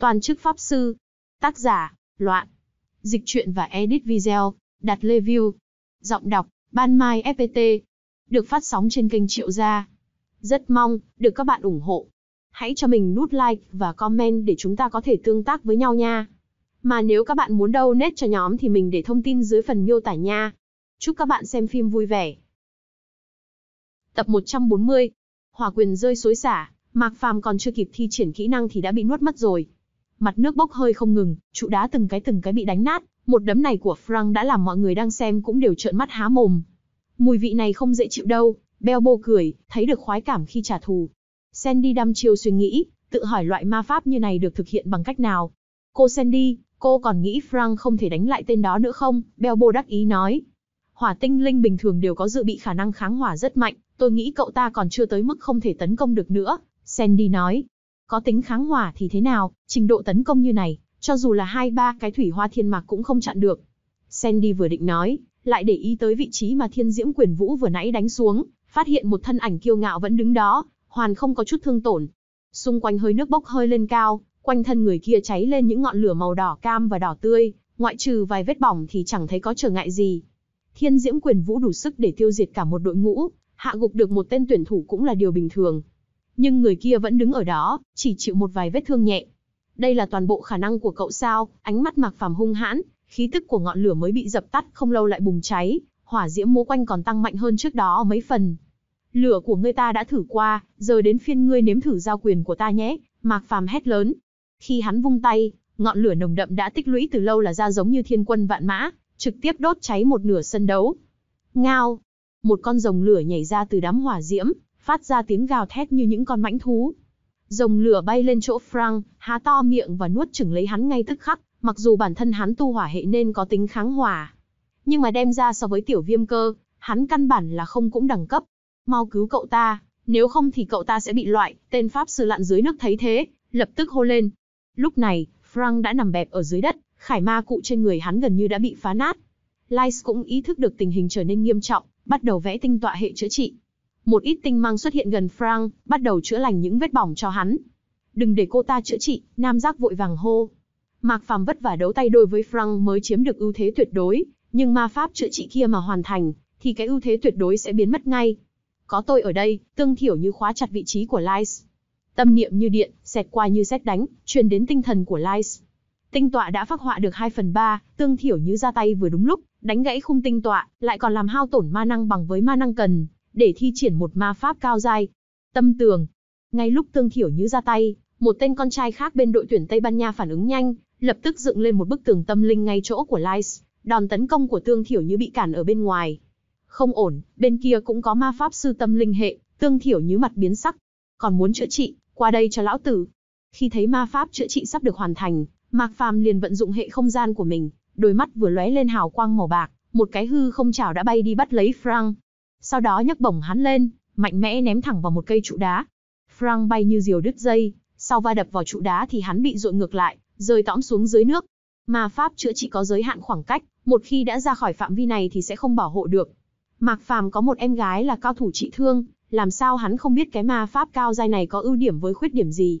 Toàn chức Pháp Sư. Tác giả, Loạn. Dịch truyện và edit video, đặt lê view. Giọng đọc, Ban Mai FPT. Được phát sóng trên kênh Triệu Gia. Rất mong, được các bạn ủng hộ. Hãy cho mình nút like và comment để chúng ta có thể tương tác với nhau nha. Mà nếu các bạn muốn đâu nét cho nhóm thì mình để thông tin dưới phần miêu tả nha. Chúc các bạn xem phim vui vẻ. Tập 140. Hỏa quyền rơi xối xả, Mạc Phàm còn chưa kịp thi triển kỹ năng thì đã bị nuốt mất rồi mặt nước bốc hơi không ngừng, trụ đá từng cái từng cái bị đánh nát, một đấm này của Frank đã làm mọi người đang xem cũng đều trợn mắt há mồm. Mùi vị này không dễ chịu đâu, Belbo cười, thấy được khoái cảm khi trả thù. Sandy đăm chiêu suy nghĩ, tự hỏi loại ma pháp như này được thực hiện bằng cách nào. Cô Sandy, cô còn nghĩ Frank không thể đánh lại tên đó nữa không? Belbo đắc ý nói. Hỏa tinh linh bình thường đều có dự bị khả năng kháng hỏa rất mạnh, tôi nghĩ cậu ta còn chưa tới mức không thể tấn công được nữa. Sandy nói, có tính kháng hỏa thì thế nào, trình độ tấn công như này, cho dù là hai ba cái thủy hoa thiên mạc cũng không chặn được. Sandy vừa định nói, lại để ý tới vị trí mà thiên diễm quyền vũ vừa nãy đánh xuống, phát hiện một thân ảnh kiêu ngạo vẫn đứng đó, hoàn không có chút thương tổn. Xung quanh hơi nước bốc hơi lên cao, quanh thân người kia cháy lên những ngọn lửa màu đỏ cam và đỏ tươi, ngoại trừ vài vết bỏng thì chẳng thấy có trở ngại gì. Thiên diễm quyền vũ đủ sức để tiêu diệt cả một đội ngũ, hạ gục được một tên tuyển thủ cũng là điều bình thường nhưng người kia vẫn đứng ở đó, chỉ chịu một vài vết thương nhẹ. Đây là toàn bộ khả năng của cậu sao? Ánh mắt Mạc Phàm hung hãn, khí tức của ngọn lửa mới bị dập tắt không lâu lại bùng cháy, hỏa diễm múa quanh còn tăng mạnh hơn trước đó mấy phần. Lửa của ngươi ta đã thử qua, giờ đến phiên ngươi nếm thử giao quyền của ta nhé, Mạc Phàm hét lớn. Khi hắn vung tay, ngọn lửa nồng đậm đã tích lũy từ lâu là ra giống như thiên quân vạn mã, trực tiếp đốt cháy một nửa sân đấu. Ngao, một con rồng lửa nhảy ra từ đám hỏa diễm, phát ra tiếng gào thét như những con mãnh thú. Rồng lửa bay lên chỗ Frank, há to miệng và nuốt chửng lấy hắn ngay tức khắc, mặc dù bản thân hắn tu hỏa hệ nên có tính kháng hỏa. Nhưng mà đem ra so với tiểu viêm cơ, hắn căn bản là không cũng đẳng cấp. Mau cứu cậu ta, nếu không thì cậu ta sẽ bị loại, tên pháp sư lặn dưới nước thấy thế, lập tức hô lên. Lúc này, Frank đã nằm bẹp ở dưới đất, khải ma cụ trên người hắn gần như đã bị phá nát. Lice cũng ý thức được tình hình trở nên nghiêm trọng, bắt đầu vẽ tinh tọa hệ chữa trị một ít tinh mang xuất hiện gần Frank, bắt đầu chữa lành những vết bỏng cho hắn. Đừng để cô ta chữa trị, nam giác vội vàng hô. Mạc Phàm vất vả đấu tay đôi với Frank mới chiếm được ưu thế tuyệt đối, nhưng ma pháp chữa trị kia mà hoàn thành, thì cái ưu thế tuyệt đối sẽ biến mất ngay. Có tôi ở đây, tương thiểu như khóa chặt vị trí của Lice. Tâm niệm như điện, xẹt qua như xét đánh, truyền đến tinh thần của Lice. Tinh tọa đã phát họa được 2 phần 3, tương thiểu như ra tay vừa đúng lúc, đánh gãy khung tinh tọa, lại còn làm hao tổn ma năng bằng với ma năng cần, để thi triển một ma pháp cao giai. Tâm tường. Ngay lúc Tương Thiểu Như ra tay, một tên con trai khác bên đội tuyển Tây Ban Nha phản ứng nhanh, lập tức dựng lên một bức tường tâm linh ngay chỗ của Lice, đòn tấn công của Tương Thiểu Như bị cản ở bên ngoài. Không ổn, bên kia cũng có ma pháp sư tâm linh hệ, Tương Thiểu Như mặt biến sắc, còn muốn chữa trị, qua đây cho lão tử. Khi thấy ma pháp chữa trị sắp được hoàn thành, Mạc Phàm liền vận dụng hệ không gian của mình, đôi mắt vừa lóe lên hào quang màu bạc, một cái hư không chảo đã bay đi bắt lấy Frank sau đó nhấc bổng hắn lên, mạnh mẽ ném thẳng vào một cây trụ đá. Frank bay như diều đứt dây, sau va đập vào trụ đá thì hắn bị dội ngược lại, rơi tõm xuống dưới nước. Mà pháp chữa trị có giới hạn khoảng cách, một khi đã ra khỏi phạm vi này thì sẽ không bảo hộ được. Mạc Phàm có một em gái là cao thủ trị thương, làm sao hắn không biết cái ma pháp cao giai này có ưu điểm với khuyết điểm gì.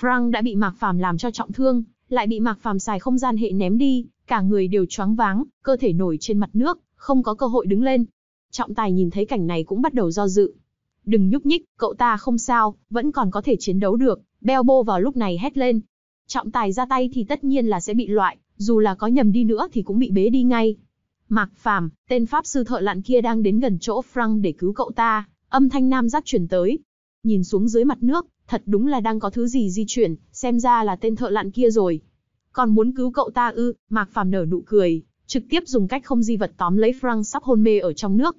Frank đã bị Mạc Phàm làm cho trọng thương, lại bị Mạc Phàm xài không gian hệ ném đi, cả người đều choáng váng, cơ thể nổi trên mặt nước, không có cơ hội đứng lên trọng tài nhìn thấy cảnh này cũng bắt đầu do dự. Đừng nhúc nhích, cậu ta không sao, vẫn còn có thể chiến đấu được, Belbo vào lúc này hét lên. Trọng tài ra tay thì tất nhiên là sẽ bị loại, dù là có nhầm đi nữa thì cũng bị bế đi ngay. Mạc Phàm, tên pháp sư thợ lặn kia đang đến gần chỗ Frank để cứu cậu ta, âm thanh nam giác chuyển tới. Nhìn xuống dưới mặt nước, thật đúng là đang có thứ gì di chuyển, xem ra là tên thợ lặn kia rồi. Còn muốn cứu cậu ta ư, Mạc Phàm nở nụ cười, trực tiếp dùng cách không di vật tóm lấy Frank sắp hôn mê ở trong nước.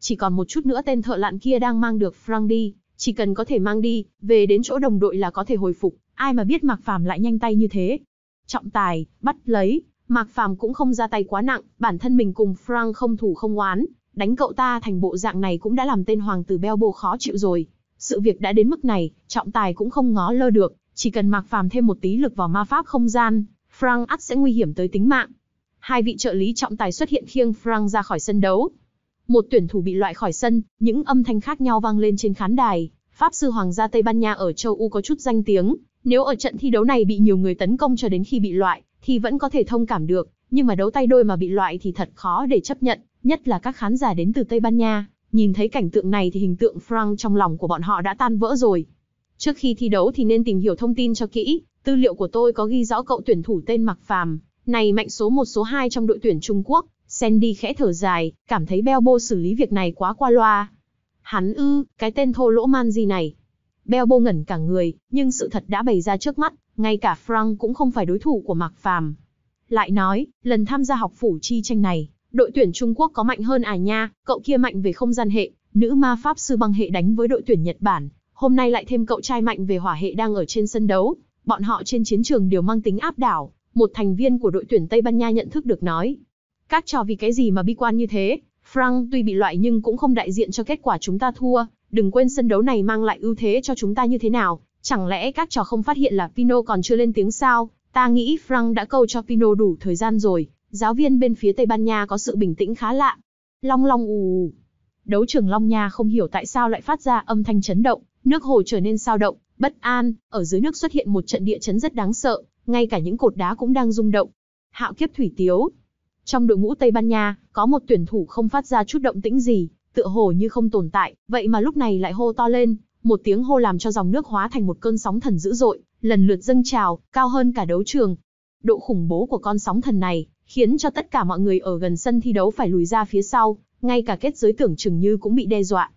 Chỉ còn một chút nữa tên thợ lặn kia đang mang được Frank đi, chỉ cần có thể mang đi, về đến chỗ đồng đội là có thể hồi phục, ai mà biết Mạc Phàm lại nhanh tay như thế. Trọng tài, bắt lấy, Mạc Phàm cũng không ra tay quá nặng, bản thân mình cùng Frank không thủ không oán, đánh cậu ta thành bộ dạng này cũng đã làm tên hoàng tử Belbo khó chịu rồi. Sự việc đã đến mức này, trọng tài cũng không ngó lơ được, chỉ cần Mạc Phàm thêm một tí lực vào ma pháp không gian, Frank ắt sẽ nguy hiểm tới tính mạng hai vị trợ lý trọng tài xuất hiện khiêng Frank ra khỏi sân đấu. Một tuyển thủ bị loại khỏi sân, những âm thanh khác nhau vang lên trên khán đài. Pháp sư Hoàng gia Tây Ban Nha ở châu U có chút danh tiếng, nếu ở trận thi đấu này bị nhiều người tấn công cho đến khi bị loại, thì vẫn có thể thông cảm được, nhưng mà đấu tay đôi mà bị loại thì thật khó để chấp nhận, nhất là các khán giả đến từ Tây Ban Nha. Nhìn thấy cảnh tượng này thì hình tượng Frank trong lòng của bọn họ đã tan vỡ rồi. Trước khi thi đấu thì nên tìm hiểu thông tin cho kỹ, tư liệu của tôi có ghi rõ cậu tuyển thủ tên Mạc Phàm, này mạnh số một số 2 trong đội tuyển Trung Quốc, Sandy khẽ thở dài, cảm thấy Belbo xử lý việc này quá qua loa. Hắn ư, cái tên thô lỗ man gì này. Belbo ngẩn cả người, nhưng sự thật đã bày ra trước mắt, ngay cả Frank cũng không phải đối thủ của Mạc Phàm. Lại nói, lần tham gia học phủ chi tranh này, đội tuyển Trung Quốc có mạnh hơn à nha, cậu kia mạnh về không gian hệ, nữ ma pháp sư băng hệ đánh với đội tuyển Nhật Bản, hôm nay lại thêm cậu trai mạnh về hỏa hệ đang ở trên sân đấu, bọn họ trên chiến trường đều mang tính áp đảo một thành viên của đội tuyển Tây Ban Nha nhận thức được nói. Các trò vì cái gì mà bi quan như thế, Frank tuy bị loại nhưng cũng không đại diện cho kết quả chúng ta thua, đừng quên sân đấu này mang lại ưu thế cho chúng ta như thế nào, chẳng lẽ các trò không phát hiện là Pino còn chưa lên tiếng sao, ta nghĩ Frank đã câu cho Pino đủ thời gian rồi, giáo viên bên phía Tây Ban Nha có sự bình tĩnh khá lạ. Long long ù Đấu trường Long Nha không hiểu tại sao lại phát ra âm thanh chấn động, nước hồ trở nên sao động, bất an, ở dưới nước xuất hiện một trận địa chấn rất đáng sợ, ngay cả những cột đá cũng đang rung động. Hạo kiếp thủy tiếu. Trong đội ngũ Tây Ban Nha, có một tuyển thủ không phát ra chút động tĩnh gì, tựa hồ như không tồn tại, vậy mà lúc này lại hô to lên, một tiếng hô làm cho dòng nước hóa thành một cơn sóng thần dữ dội, lần lượt dâng trào, cao hơn cả đấu trường. Độ khủng bố của con sóng thần này, khiến cho tất cả mọi người ở gần sân thi đấu phải lùi ra phía sau, ngay cả kết giới tưởng chừng như cũng bị đe dọa.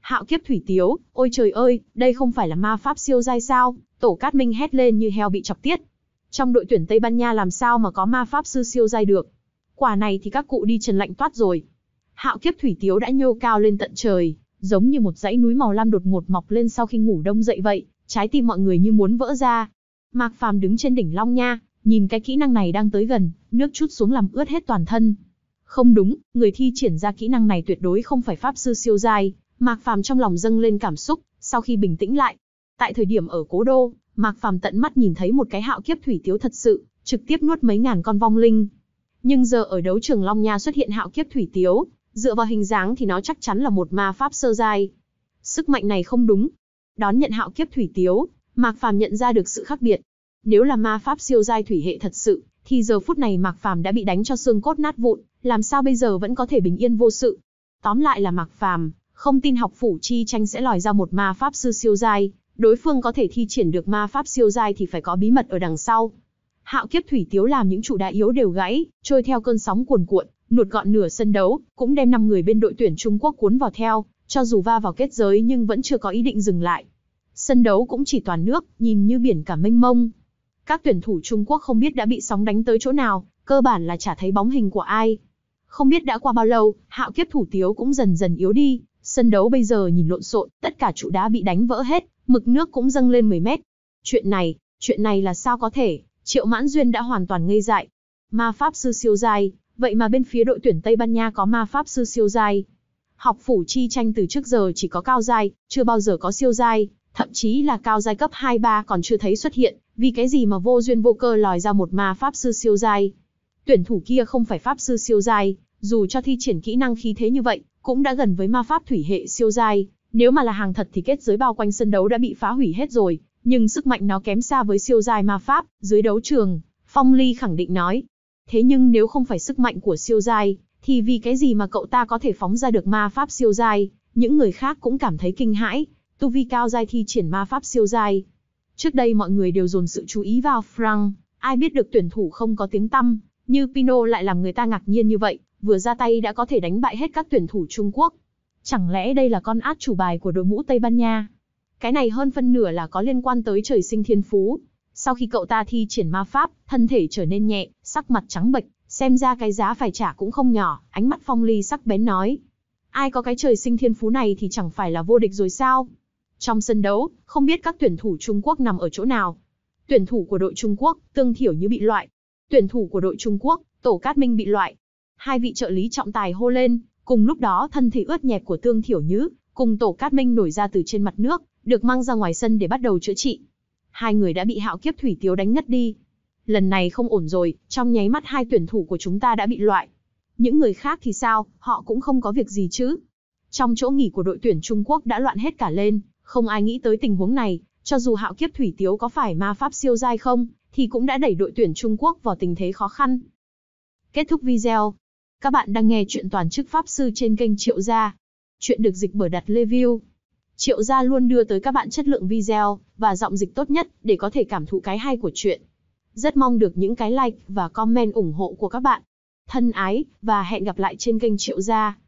Hạo kiếp thủy tiếu, ôi trời ơi, đây không phải là ma pháp siêu dai sao, tổ cát minh hét lên như heo bị chọc tiết, trong đội tuyển Tây Ban Nha làm sao mà có ma pháp sư siêu giai được? Quả này thì các cụ đi trần lạnh toát rồi. Hạo kiếp thủy tiếu đã nhô cao lên tận trời, giống như một dãy núi màu lam đột ngột mọc lên sau khi ngủ đông dậy vậy, trái tim mọi người như muốn vỡ ra. Mạc Phàm đứng trên đỉnh Long Nha, nhìn cái kỹ năng này đang tới gần, nước chút xuống làm ướt hết toàn thân. Không đúng, người thi triển ra kỹ năng này tuyệt đối không phải pháp sư siêu giai, Mạc Phàm trong lòng dâng lên cảm xúc, sau khi bình tĩnh lại. Tại thời điểm ở Cố Đô, Mạc Phàm tận mắt nhìn thấy một cái hạo kiếp thủy tiếu thật sự, trực tiếp nuốt mấy ngàn con vong linh. Nhưng giờ ở đấu trường Long Nha xuất hiện hạo kiếp thủy tiếu, dựa vào hình dáng thì nó chắc chắn là một ma pháp sơ giai. Sức mạnh này không đúng. Đón nhận hạo kiếp thủy tiếu, Mạc Phàm nhận ra được sự khác biệt. Nếu là ma pháp siêu giai thủy hệ thật sự, thì giờ phút này Mạc Phàm đã bị đánh cho xương cốt nát vụn, làm sao bây giờ vẫn có thể bình yên vô sự? Tóm lại là Mạc Phàm không tin học phủ chi tranh sẽ lòi ra một ma pháp sư siêu giai, đối phương có thể thi triển được ma pháp siêu giai thì phải có bí mật ở đằng sau. Hạo kiếp thủy tiếu làm những trụ đại yếu đều gãy, trôi theo cơn sóng cuồn cuộn, nuột gọn nửa sân đấu, cũng đem 5 người bên đội tuyển Trung Quốc cuốn vào theo, cho dù va vào kết giới nhưng vẫn chưa có ý định dừng lại. Sân đấu cũng chỉ toàn nước, nhìn như biển cả mênh mông. Các tuyển thủ Trung Quốc không biết đã bị sóng đánh tới chỗ nào, cơ bản là chả thấy bóng hình của ai. Không biết đã qua bao lâu, hạo kiếp thủ tiếu cũng dần dần yếu đi, Sân đấu bây giờ nhìn lộn xộn, tất cả trụ đá bị đánh vỡ hết, mực nước cũng dâng lên 10 mét. Chuyện này, chuyện này là sao có thể, Triệu Mãn Duyên đã hoàn toàn ngây dại. Ma Pháp Sư siêu dai, vậy mà bên phía đội tuyển Tây Ban Nha có Ma Pháp Sư siêu dai. Học phủ chi tranh từ trước giờ chỉ có cao dai, chưa bao giờ có siêu dai, thậm chí là cao giai cấp 2-3 còn chưa thấy xuất hiện, vì cái gì mà vô duyên vô cơ lòi ra một ma pháp sư siêu giai. Tuyển thủ kia không phải pháp sư siêu giai, dù cho thi triển kỹ năng khí thế như vậy, cũng đã gần với ma pháp thủy hệ siêu giai, nếu mà là hàng thật thì kết giới bao quanh sân đấu đã bị phá hủy hết rồi, nhưng sức mạnh nó kém xa với siêu giai ma pháp, dưới đấu trường, Phong Ly khẳng định nói. Thế nhưng nếu không phải sức mạnh của siêu giai, thì vì cái gì mà cậu ta có thể phóng ra được ma pháp siêu giai, những người khác cũng cảm thấy kinh hãi, tu vi cao giai thi triển ma pháp siêu giai. Trước đây mọi người đều dồn sự chú ý vào Frank, ai biết được tuyển thủ không có tiếng tăm, như Pino lại làm người ta ngạc nhiên như vậy, vừa ra tay đã có thể đánh bại hết các tuyển thủ Trung Quốc. Chẳng lẽ đây là con át chủ bài của đội ngũ Tây Ban Nha? Cái này hơn phân nửa là có liên quan tới trời sinh thiên phú. Sau khi cậu ta thi triển ma pháp, thân thể trở nên nhẹ, sắc mặt trắng bệch, xem ra cái giá phải trả cũng không nhỏ, ánh mắt phong ly sắc bén nói. Ai có cái trời sinh thiên phú này thì chẳng phải là vô địch rồi sao? Trong sân đấu, không biết các tuyển thủ Trung Quốc nằm ở chỗ nào. Tuyển thủ của đội Trung Quốc, tương thiểu như bị loại, tuyển thủ của đội Trung Quốc, Tổ Cát Minh bị loại. Hai vị trợ lý trọng tài hô lên, cùng lúc đó thân thể ướt nhẹp của Tương Thiểu Nhứ, cùng Tổ Cát Minh nổi ra từ trên mặt nước, được mang ra ngoài sân để bắt đầu chữa trị. Hai người đã bị Hạo Kiếp Thủy Tiếu đánh ngất đi. Lần này không ổn rồi, trong nháy mắt hai tuyển thủ của chúng ta đã bị loại. Những người khác thì sao, họ cũng không có việc gì chứ. Trong chỗ nghỉ của đội tuyển Trung Quốc đã loạn hết cả lên, không ai nghĩ tới tình huống này, cho dù Hạo Kiếp Thủy Tiếu có phải ma pháp siêu giai không, thì cũng đã đẩy đội tuyển Trung Quốc vào tình thế khó khăn. Kết thúc video. Các bạn đang nghe chuyện toàn chức Pháp Sư trên kênh Triệu Gia. Chuyện được dịch bởi đặt review. Triệu Gia luôn đưa tới các bạn chất lượng video và giọng dịch tốt nhất để có thể cảm thụ cái hay của chuyện. Rất mong được những cái like và comment ủng hộ của các bạn. Thân ái và hẹn gặp lại trên kênh Triệu Gia.